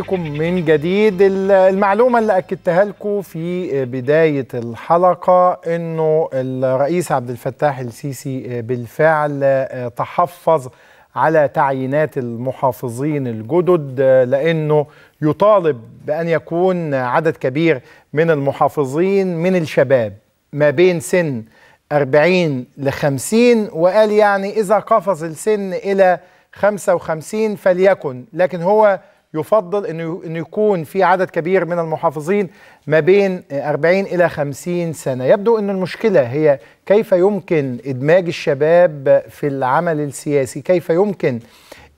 بكم من جديد المعلومة اللي أكدتها لكم في بداية الحلقة أنه الرئيس عبد الفتاح السيسي بالفعل تحفظ على تعيينات المحافظين الجدد لأنه يطالب بأن يكون عدد كبير من المحافظين من الشباب ما بين سن 40 ل 50 وقال يعني إذا قفز السن إلى 55 فليكن لكن هو يفضل انه انه يكون في عدد كبير من المحافظين ما بين 40 الى 50 سنه يبدو ان المشكله هي كيف يمكن ادماج الشباب في العمل السياسي كيف يمكن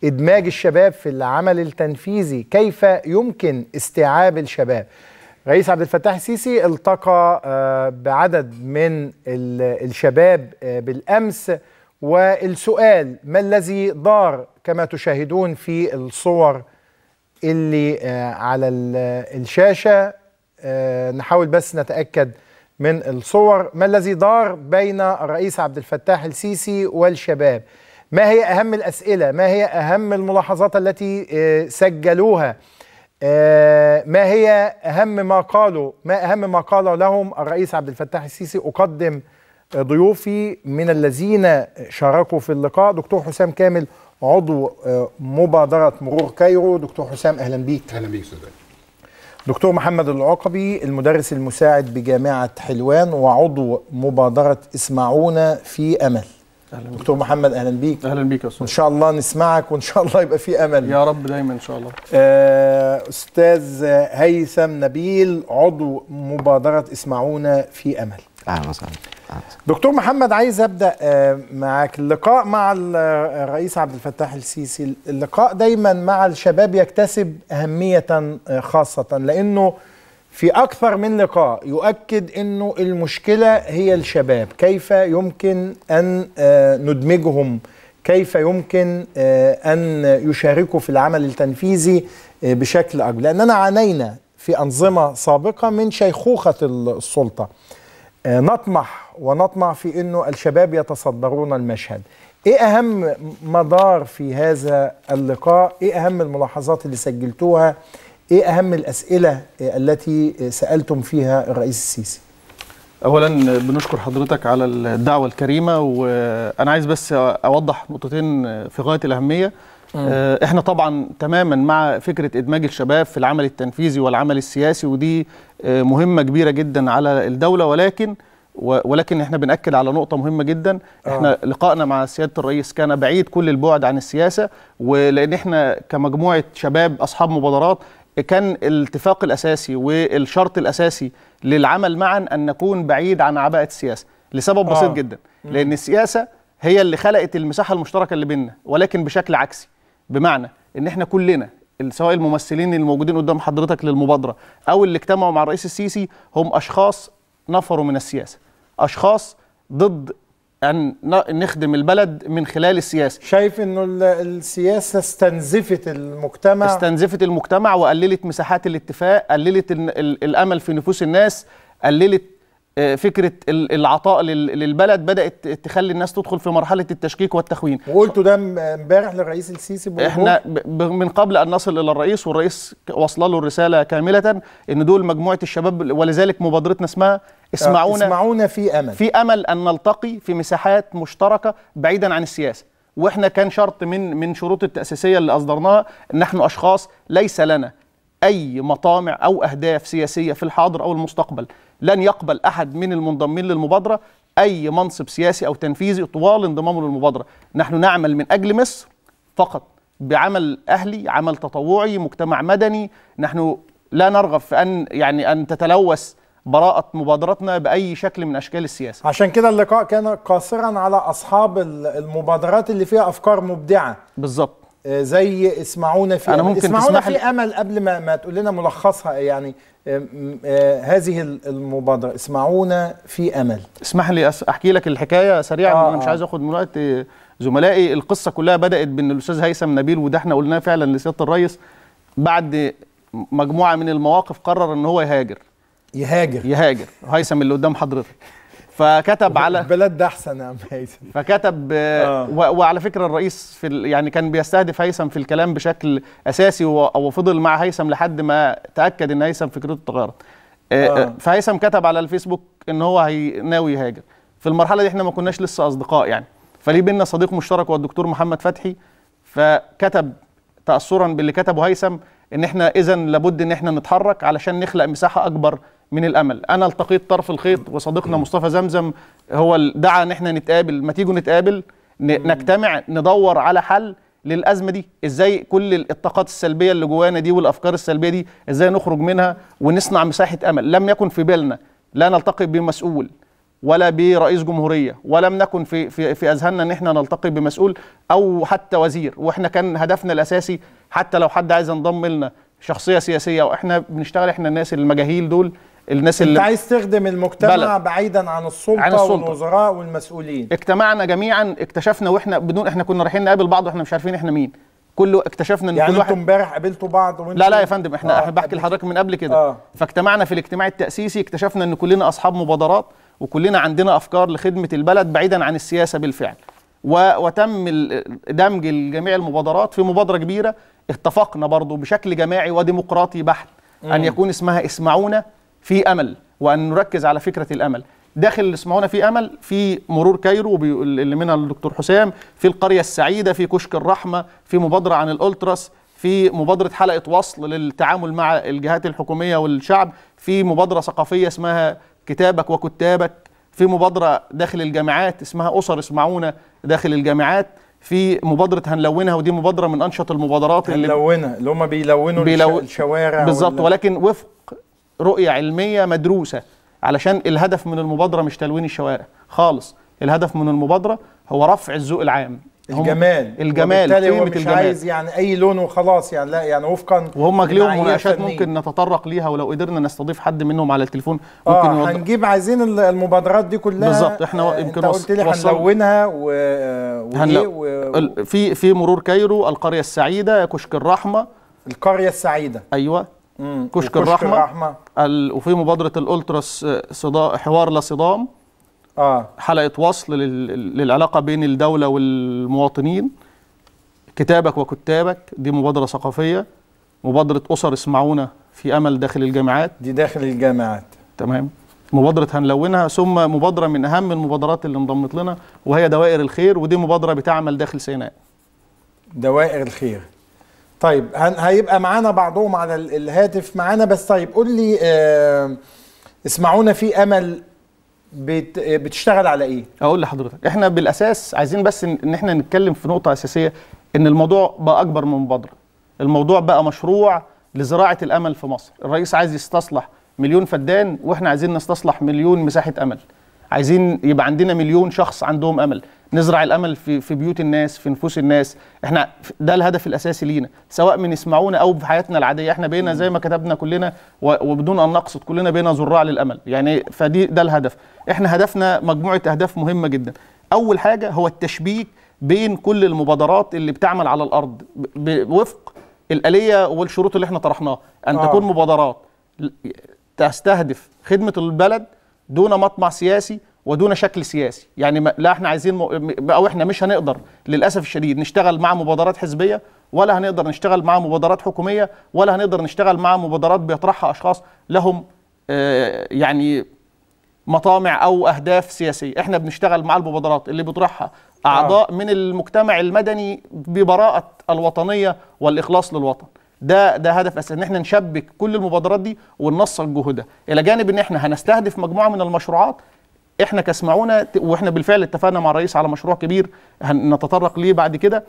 ادماج الشباب في العمل التنفيذي كيف يمكن استيعاب الشباب رئيس عبد الفتاح السيسي التقى آه، بعدد من الشباب آه، بالامس والسؤال ما الذي دار كما تشاهدون في الصور اللي آه، على الشاشه آه، نحاول بس نتاكد من الصور ما الذي دار بين الرئيس عبد الفتاح السيسي والشباب ما هي اهم الاسئله ما هي اهم الملاحظات التي آه، سجلوها ما هي اهم ما قالوا ما اهم ما قال لهم الرئيس عبد الفتاح السيسي اقدم ضيوفي من الذين شاركوا في اللقاء دكتور حسام كامل عضو آه، مبادره مرور كايرو دكتور حسام اهلا بيك اهلا بيك استاذ دكتور محمد العقبي المدرس المساعد بجامعه حلوان وعضو مبادره اسمعونا في امل أهلا دكتور بيك. محمد اهلا بيك اهلا بيك يا استاذ ان شاء الله نسمعك وان شاء الله يبقى في امل يا رب دايما ان شاء الله آه، استاذ هيثم نبيل عضو مبادره اسمعونا في امل اهلا وسهلا دكتور محمد عايز ابدا آه، معاك اللقاء مع آه، الرئيس عبد الفتاح السيسي اللقاء دايما مع الشباب يكتسب اهميه آه، خاصه لانه في اكثر من لقاء يؤكد انه المشكله هي الشباب كيف يمكن ان ندمجهم كيف يمكن ان يشاركوا في العمل التنفيذي بشكل اكبر لاننا عانينا في انظمه سابقه من شيخوخه السلطه آه، نطمح ونطمع في انه الشباب يتصدرون المشهد ايه اهم مدار في هذا اللقاء ايه اهم الملاحظات اللي سجلتوها ايه اهم الاسئله آه، التي سالتم فيها الرئيس السيسي اولا آه، بنشكر حضرتك على الدعوه الكريمه وانا عايز بس اوضح نقطتين في غايه الاهميه احنا طبعا تماما مع فكره ادماج الشباب في العمل التنفيذي والعمل السياسي ودي آه، مهمه كبيره جدا على الدوله ولكن ولكن احنا بناكد على نقطه مهمه جدا آه. احنا آه. لقائنا مع سياده الرئيس كان بعيد كل البعد عن السياسه ولان احنا كمجموعه شباب اصحاب مبادرات كان الاتفاق الاساسي والشرط الاساسي للعمل معا ان نكون بعيد عن عباءه السياسه لسبب آه. بسيط جدا لان السياسه هي اللي خلقت المساحه المشتركه اللي بيننا ولكن بشكل عكسي بمعنى ان احنا كلنا سواء الممثلين الموجودين قدام حضرتك للمبادره او اللي اجتمعوا مع الرئيس السيسي هم اشخاص نفروا من السياسه اشخاص ضد ان نخدم البلد من خلال السياسه شايف انه السياسه استنزفت المجتمع استنزفت المجتمع وقللت مساحات الاتفاق قللت الامل في نفوس الناس قللت آه، فكره العطاء للبلد بدات تخلي الناس تدخل في مرحله التشكيك والتخوين وقلتوا ده امبارح للرئيس السيسي بوجود. احنا من قبل ان نصل الى الرئيس والرئيس وصل له الرساله كامله ان دول مجموعه الشباب ولذلك مبادرتنا اسمها آه، اسمعونا اسمعونا في امل في امل ان نلتقي في مساحات مشتركه بعيدا عن السياسه واحنا كان شرط من من شروط التاسيسيه اللي اصدرناها ان نحن اشخاص ليس لنا أي مطامع أو أهداف سياسية في الحاضر أو المستقبل لن يقبل أحد من المنضمين للمبادرة أي منصب سياسي أو تنفيذي طوال انضمامه للمبادرة نحن نعمل من أجل مصر فقط بعمل أهلي عمل تطوعي مجتمع مدني نحن لا نرغب في أن يعني أن تتلوث براءة مبادرتنا بأي شكل من أشكال السياسة عشان كده اللقاء كان قاصرا على أصحاب المبادرات اللي فيها أفكار مبدعة بالظبط آه، زي اسمعونا في أنا ممكن اسمعونا في امل قبل ما ما تقول لنا ملخصها يعني آه، آه، هذه المبادره اسمعونا في امل اسمح لي احكي لك الحكايه سريعا آه مش عايز اخد من وقت زملائي القصه كلها بدات بان الاستاذ هيثم نبيل وده احنا قلناه فعلا لسياده الرئيس بعد مجموعه من المواقف قرر ان هو يهاجر يهاجر يهاجر هيثم اللي قدام حضرتك فكتب على بلد ده احسن يا عم هيثم فكتب آه. آه. وعلى فكره الرئيس في ال... يعني كان بيستهدف هيثم في الكلام بشكل اساسي و... وفضل مع هيثم لحد ما تاكد ان هيثم فكرته اتغيرت آه،, آه،, آه. فهيثم كتب على الفيسبوك ان هو هي... ناوي يهاجر في المرحله دي احنا ما كناش لسه اصدقاء يعني فليه بينا صديق مشترك والدكتور محمد فتحي فكتب تاثرا باللي كتبه هيثم ان احنا اذا لابد ان احنا نتحرك علشان نخلق مساحه اكبر من الامل انا التقيت طرف الخيط وصديقنا مصطفى زمزم هو دعا ان احنا نتقابل ما تيجوا نتقابل نجتمع ندور على حل للازمه دي ازاي كل الطاقات السلبيه اللي جوانا دي والافكار السلبيه دي ازاي نخرج منها ونصنع مساحه امل لم يكن في بالنا لا نلتقي بمسؤول ولا برئيس جمهوريه ولم نكن في في في اذهاننا ان احنا نلتقي بمسؤول او حتى وزير واحنا كان هدفنا الاساسي حتى لو حد عايز ينضم لنا شخصيه سياسيه واحنا بنشتغل احنا الناس المجاهيل دول الناس اللي انت عايز تخدم المجتمع بلد. بعيدا عن السلطه, عن السلطة. والوزراء والمسؤولين اجتمعنا جميعا اكتشفنا واحنا بدون احنا كنا رايحين نقابل بعض واحنا مش عارفين احنا مين كله اكتشفنا ان يعني كل واحد امبارح قابلتوا بعض وانتوا لا لا يا فندم احنا آه بحكي لحضرتك من قبل كده آه. فاجتمعنا في الاجتماع التاسيسي اكتشفنا ان كلنا اصحاب مبادرات وكلنا عندنا افكار لخدمه البلد بعيدا عن السياسه بالفعل و... وتم دمج جميع المبادرات في مبادره كبيره اتفقنا برضو بشكل جماعي وديمقراطي بحت ان يكون اسمها اسمعونا في امل وان نركز على فكره الامل داخل اللي اسمعونا في امل في مرور كايرو اللي منها الدكتور حسام في القريه السعيده في كشك الرحمه في مبادره عن الالتراس في مبادره حلقه وصل للتعامل مع الجهات الحكوميه والشعب في مبادره ثقافيه اسمها كتابك وكتابك في مبادره داخل الجامعات اسمها اسر اسمعونا داخل الجامعات في مبادره هنلونها ودي مبادره من انشط المبادرات اللي هنلونها اللي هم بيلونوا بيلو... الشوارع بالظبط ولكن وفق رؤيه علميه مدروسه علشان الهدف من المبادره مش تلوين الشوارع خالص الهدف من المبادره هو رفع الذوق العام الجمال الجمال هو مش الجمال عايز يعني اي لون وخلاص يعني لا يعني وفقا وهم ليهم مناقشات ممكن نتطرق ليها ولو قدرنا نستضيف حد منهم على التليفون ممكن آه هنجيب عايزين المبادرات دي كلها بالظبط احنا آه، يمكن انت قلت لي هنلونها و... و... في في مرور كايرو القريه السعيده كشك الرحمه القريه السعيده ايوه كشك الرحمه, الرحمة. ال... وفي مبادره الالترا آه، صدا... حوار لا صدام آه. حلقه وصل لل... للعلاقه بين الدوله والمواطنين كتابك وكتابك دي مبادره ثقافيه مبادره اسر اسمعونا في امل داخل الجامعات دي داخل الجامعات تمام مبادرة هنلونها ثم مبادرة من أهم المبادرات اللي انضمت لنا وهي دوائر الخير ودي مبادرة بتعمل داخل سيناء دوائر الخير طيب هيبقى معانا بعضهم على الهاتف معانا بس طيب قول لي آه اسمعونا في امل بت بتشتغل على ايه؟ اقول لحضرتك احنا بالاساس عايزين بس ان احنا نتكلم في نقطه اساسيه ان الموضوع بقى اكبر من مبادره الموضوع بقى مشروع لزراعه الامل في مصر الرئيس عايز يستصلح مليون فدان واحنا عايزين نستصلح مليون مساحه امل عايزين يبقى عندنا مليون شخص عندهم امل نزرع الامل في في بيوت الناس في نفوس الناس احنا ده الهدف الاساسي لينا سواء من يسمعونا او في حياتنا العاديه احنا بقينا زي ما كتبنا كلنا وبدون ان نقصد كلنا بقينا زراع للامل يعني فدي ده الهدف احنا هدفنا مجموعه اهداف مهمه جدا اول حاجه هو التشبيك بين كل المبادرات اللي بتعمل على الارض وفق الاليه والشروط اللي احنا طرحناها ان آه. تكون مبادرات تستهدف خدمه البلد دون مطمع سياسي ودون شكل سياسي يعني لا احنا عايزين م... او احنا مش هنقدر للاسف الشديد نشتغل مع مبادرات حزبيه ولا هنقدر نشتغل مع مبادرات حكوميه ولا هنقدر نشتغل مع مبادرات بيطرحها اشخاص لهم آه، يعني مطامع او اهداف سياسيه احنا بنشتغل مع المبادرات اللي بيطرحها اعضاء آه. من المجتمع المدني ببراءه الوطنيه والاخلاص للوطن ده ده هدف اساسي ان احنا نشبك كل المبادرات دي وننسق جهودها الى جانب ان احنا هنستهدف مجموعه من المشروعات احنا كسمعونا واحنا بالفعل اتفقنا مع الرئيس على مشروع كبير هنتطرق ليه بعد كده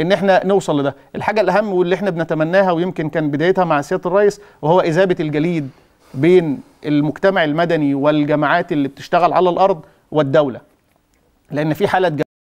ان احنا نوصل لده الحاجه الاهم واللي احنا بنتمناها ويمكن كان بدايتها مع سياده الرئيس وهو اذابه الجليد بين المجتمع المدني والجماعات اللي بتشتغل على الارض والدوله لان في حاله